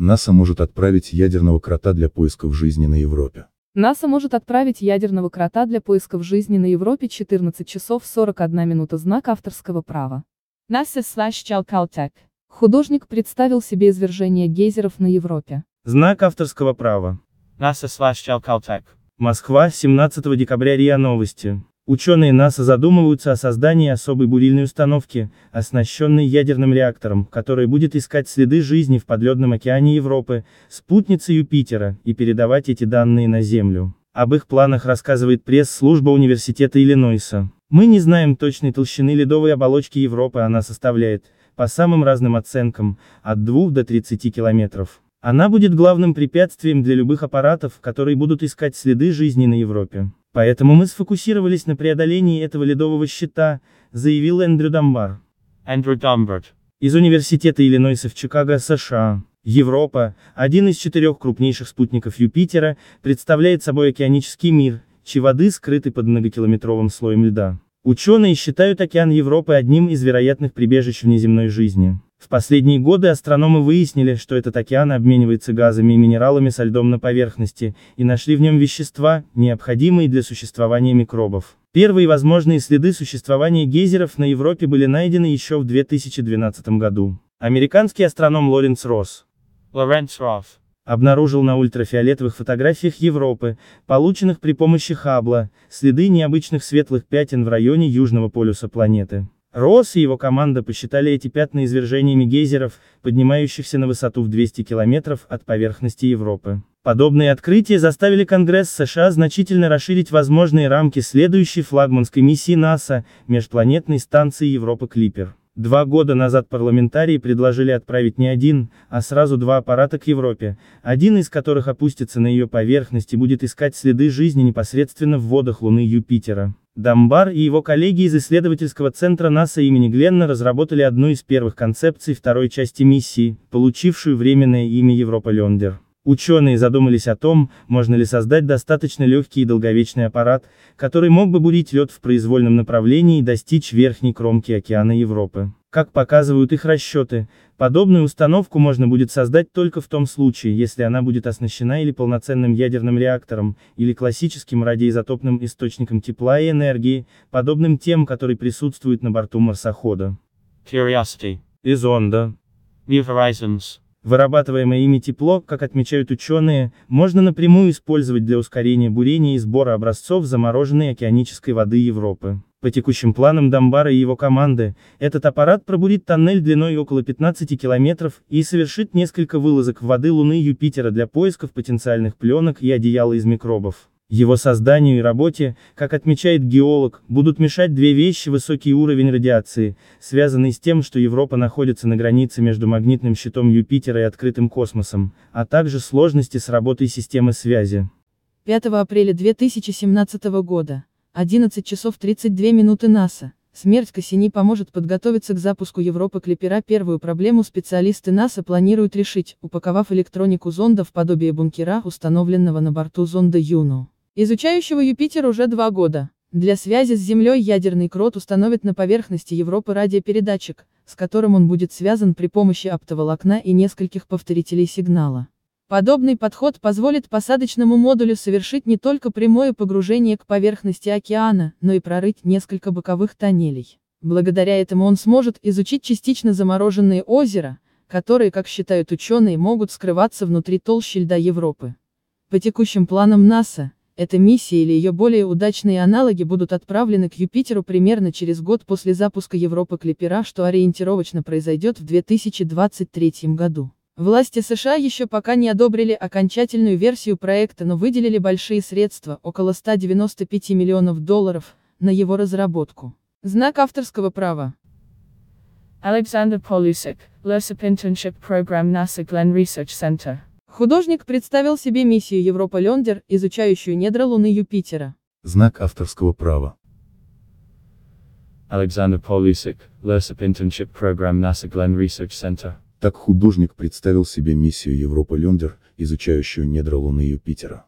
НАСА может отправить ядерного крота для поисков жизни на Европе. НАСА может отправить ядерного крота для поисков жизни на Европе 14 часов 41 минута знак авторского права. наса slash Caltech. Художник представил себе извержение гейзеров на Европе. Знак авторского права. наса slash Caltech. Москва, 17 декабря РИА Новости. Ученые НАСА задумываются о создании особой бурильной установки, оснащенной ядерным реактором, которая будет искать следы жизни в подледном океане Европы, спутнице Юпитера, и передавать эти данные на Землю. Об их планах рассказывает пресс-служба Университета Иллинойса. Мы не знаем точной толщины ледовой оболочки Европы, она составляет, по самым разным оценкам, от 2 до 30 километров. Она будет главным препятствием для любых аппаратов, которые будут искать следы жизни на Европе. Поэтому мы сфокусировались на преодолении этого ледового щита, заявил Эндрю Дамбар. Эндрю Дамбард. Из университета Иллинойса в Чикаго, США. Европа, один из четырех крупнейших спутников Юпитера, представляет собой океанический мир, чьи воды скрыты под многокилометровым слоем льда. Ученые считают океан Европы одним из вероятных прибежищ внеземной жизни. В последние годы астрономы выяснили, что этот океан обменивается газами и минералами со льдом на поверхности, и нашли в нем вещества, необходимые для существования микробов. Первые возможные следы существования гейзеров на Европе были найдены еще в 2012 году. Американский астроном Лоренс Росс обнаружил на ультрафиолетовых фотографиях Европы, полученных при помощи Хаббла, следы необычных светлых пятен в районе Южного полюса планеты. Росс и его команда посчитали эти пятна извержениями гейзеров, поднимающихся на высоту в 200 километров от поверхности Европы. Подобные открытия заставили Конгресс США значительно расширить возможные рамки следующей флагманской миссии НАСА, межпланетной станции Европа Клипер. Два года назад парламентарии предложили отправить не один, а сразу два аппарата к Европе, один из которых опустится на ее поверхность и будет искать следы жизни непосредственно в водах Луны Юпитера. Дамбар и его коллеги из исследовательского центра НАСА имени Гленна разработали одну из первых концепций второй части миссии, получившую временное имя Европа Лендер. Ученые задумались о том, можно ли создать достаточно легкий и долговечный аппарат, который мог бы бурить лед в произвольном направлении и достичь верхней кромки океана Европы. Как показывают их расчеты, подобную установку можно будет создать только в том случае, если она будет оснащена или полноценным ядерным реактором, или классическим радиоизотопным источником тепла и энергии, подобным тем, который присутствует на борту марсохода. Curiosity. И зонда. New Horizons. Вырабатываемое ими тепло, как отмечают ученые, можно напрямую использовать для ускорения бурения и сбора образцов замороженной океанической воды Европы. По текущим планам Дамбара и его команды, этот аппарат пробурит тоннель длиной около 15 километров и совершит несколько вылазок в воды Луны и Юпитера для поисков потенциальных пленок и одеяла из микробов. Его созданию и работе, как отмечает геолог, будут мешать две вещи – высокий уровень радиации, связанный с тем, что Европа находится на границе между магнитным щитом Юпитера и открытым космосом, а также сложности с работой системы связи. 5 апреля 2017 года. 11 часов 32 минуты НАСА. Смерть Кассини поможет подготовиться к запуску Европы Клипера. Первую проблему специалисты НАСА планируют решить, упаковав электронику зонда в подобие бункера, установленного на борту зонда Юну, изучающего Юпитер уже два года. Для связи с Землей ядерный крот установит на поверхности Европы радиопередатчик, с которым он будет связан при помощи оптоволокна и нескольких повторителей сигнала. Подобный подход позволит посадочному модулю совершить не только прямое погружение к поверхности океана, но и прорыть несколько боковых тоннелей. Благодаря этому он сможет изучить частично замороженные озера, которые, как считают ученые, могут скрываться внутри толщи льда Европы. По текущим планам НАСА, эта миссия или ее более удачные аналоги будут отправлены к Юпитеру примерно через год после запуска Европы Клипера, что ориентировочно произойдет в 2023 году. Власти США еще пока не одобрили окончательную версию проекта, но выделили большие средства, около 195 миллионов долларов, на его разработку. Знак авторского права. Александр Полюсик, LERSIP Internship Program NASA Glenn Research Center. Художник представил себе миссию Европа Лендер, изучающую недра Луны Юпитера. Знак авторского права. Александр Полюсик, LERSIP Internship Program NASA Glenn Research Center. Так художник представил себе миссию Европа Лендер, изучающую недра Луны Юпитера.